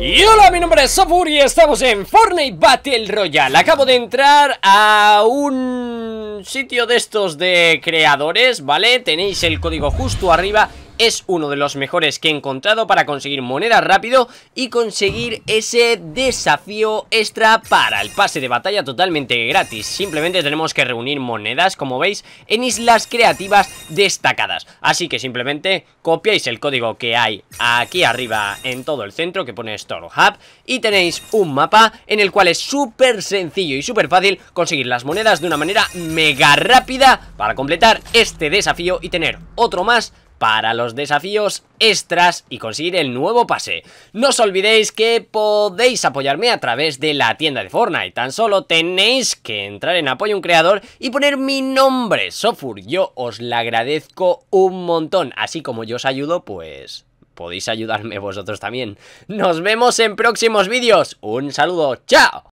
Y hola, mi nombre es Sofur y estamos en Fortnite Battle Royale Acabo de entrar a un sitio de estos de creadores, ¿vale? Tenéis el código justo arriba es uno de los mejores que he encontrado para conseguir monedas rápido y conseguir ese desafío extra para el pase de batalla totalmente gratis. Simplemente tenemos que reunir monedas, como veis, en islas creativas destacadas. Así que simplemente copiáis el código que hay aquí arriba en todo el centro que pone Store Hub y tenéis un mapa en el cual es súper sencillo y súper fácil conseguir las monedas de una manera mega rápida para completar este desafío y tener otro más para los desafíos extras y conseguir el nuevo pase. No os olvidéis que podéis apoyarme a través de la tienda de Fortnite. Tan solo tenéis que entrar en Apoyo a un Creador y poner mi nombre, Sofur. Yo os la agradezco un montón. Así como yo os ayudo, pues podéis ayudarme vosotros también. Nos vemos en próximos vídeos. Un saludo. ¡Chao!